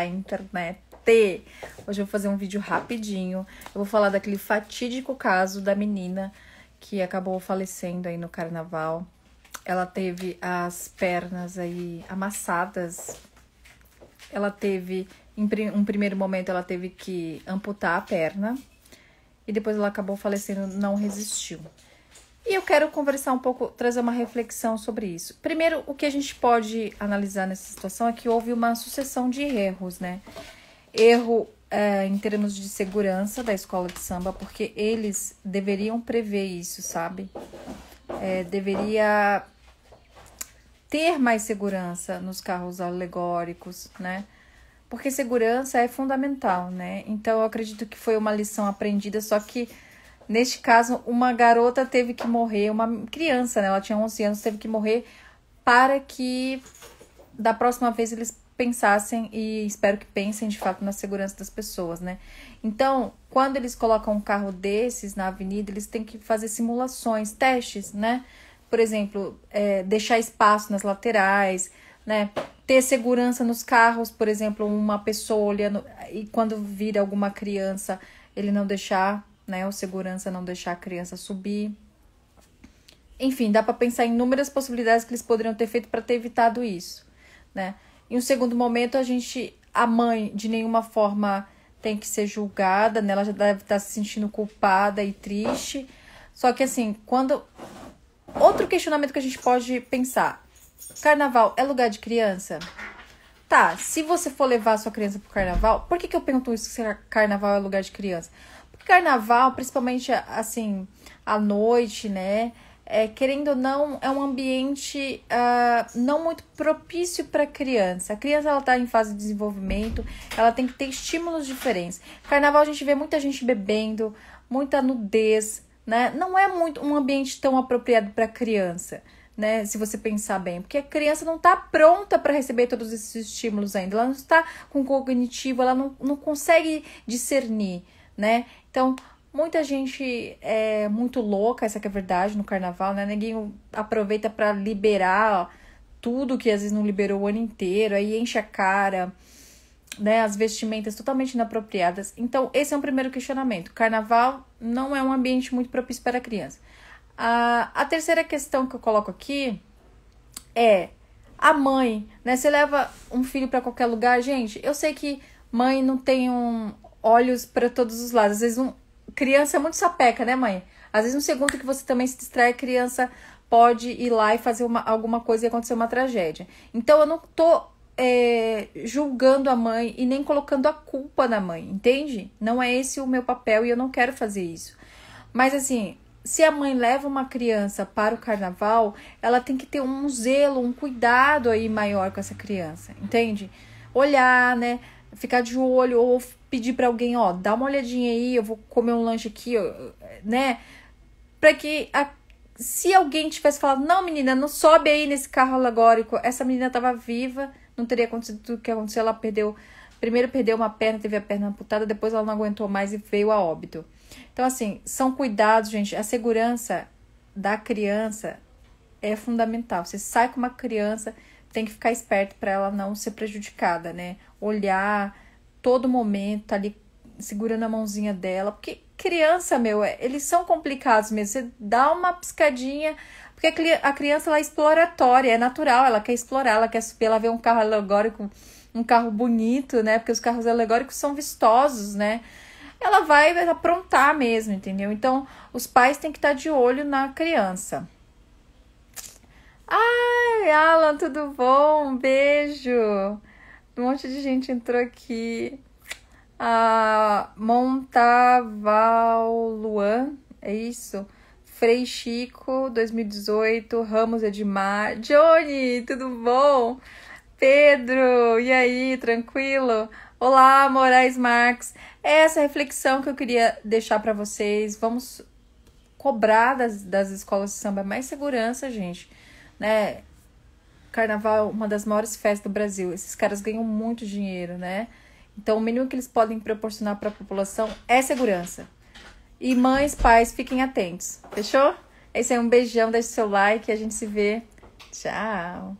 da internet. Hoje eu vou fazer um vídeo rapidinho. Eu vou falar daquele fatídico caso da menina que acabou falecendo aí no carnaval. Ela teve as pernas aí amassadas. Ela teve, em um primeiro momento, ela teve que amputar a perna. E depois ela acabou falecendo, não resistiu. E eu quero conversar um pouco, trazer uma reflexão sobre isso. Primeiro, o que a gente pode analisar nessa situação é que houve uma sucessão de erros, né? Erro é, em termos de segurança da escola de samba, porque eles deveriam prever isso, sabe? É, deveria ter mais segurança nos carros alegóricos, né? Porque segurança é fundamental, né? Então eu acredito que foi uma lição aprendida, só que Neste caso, uma garota teve que morrer, uma criança, né? Ela tinha 11 anos, teve que morrer para que da próxima vez eles pensassem e espero que pensem de fato na segurança das pessoas, né? Então, quando eles colocam um carro desses na avenida, eles têm que fazer simulações, testes, né? Por exemplo, é, deixar espaço nas laterais, né? Ter segurança nos carros, por exemplo, uma pessoa olhando e quando vira alguma criança, ele não deixar né? O segurança não deixar a criança subir. Enfim, dá para pensar em inúmeras possibilidades que eles poderiam ter feito para ter evitado isso, né? Em um segundo momento, a gente, a mãe, de nenhuma forma tem que ser julgada, né? Ela já deve estar tá se sentindo culpada e triste. Só que assim, quando outro questionamento que a gente pode pensar, carnaval é lugar de criança? Tá, se você for levar sua criança pro carnaval, por que, que eu pergunto isso se carnaval é lugar de criança? carnaval, principalmente assim, à noite, né? É, querendo ou não, é um ambiente uh, não muito propício para a criança. A criança ela está em fase de desenvolvimento, ela tem que ter estímulos diferentes. Carnaval a gente vê muita gente bebendo, muita nudez, né? Não é muito um ambiente tão apropriado para criança. Né, se você pensar bem, porque a criança não está pronta para receber todos esses estímulos ainda, ela não está com cognitivo, ela não, não consegue discernir né? Então, muita gente é muito louca, essa que é a verdade, no carnaval, né? Ninguém aproveita para liberar tudo que às vezes não liberou o ano inteiro, aí enche a cara, né? As vestimentas totalmente inapropriadas. Então, esse é um primeiro questionamento. Carnaval não é um ambiente muito propício para a criança. A, a terceira questão que eu coloco aqui é a mãe, né? Você leva um filho para qualquer lugar, gente. Eu sei que mãe não tem um olhos para todos os lados. Às vezes, um, criança é muito sapeca, né, mãe? Às vezes, um segundo que você também se distrai, a criança pode ir lá e fazer uma, alguma coisa e acontecer uma tragédia. Então, eu não tô é, julgando a mãe e nem colocando a culpa na mãe, entende? Não é esse o meu papel e eu não quero fazer isso. Mas, assim, se a mãe leva uma criança para o carnaval, ela tem que ter um zelo, um cuidado aí maior com essa criança, entende? Olhar, né? ficar de olho ou pedir para alguém, ó, dá uma olhadinha aí, eu vou comer um lanche aqui, né? Para que a, se alguém tivesse falado, não, menina, não sobe aí nesse carro alegórico, essa menina estava viva, não teria acontecido tudo o que aconteceu, ela perdeu, primeiro perdeu uma perna, teve a perna amputada, depois ela não aguentou mais e veio a óbito. Então, assim, são cuidados, gente, a segurança da criança é fundamental. Você sai com uma criança, tem que ficar esperto para ela não ser prejudicada, né? olhar todo momento, tá ali segurando a mãozinha dela, porque criança, meu, é, eles são complicados mesmo. Você dá uma piscadinha, porque a criança ela é exploratória, é natural, ela quer explorar, ela quer subir, ela vê um carro alegórico, um carro bonito, né? Porque os carros alegóricos são vistosos, né? Ela vai aprontar mesmo, entendeu? Então, os pais têm que estar de olho na criança. Ai, Alan, tudo bom? Um beijo. Um monte de gente entrou aqui. A Montaval Luan, é isso? Frei Chico, 2018, Ramos Edmar. Johnny, tudo bom? Pedro, e aí, tranquilo? Olá, Moraes Marques Essa é reflexão que eu queria deixar para vocês. Vamos cobrar das, das escolas de samba mais segurança, gente. Né? Carnaval, é uma das maiores festas do Brasil. Esses caras ganham muito dinheiro, né? Então, o mínimo que eles podem proporcionar para a população é segurança. E mães, pais, fiquem atentos. Fechou? É isso aí, um beijão, deixe seu like e a gente se vê. Tchau!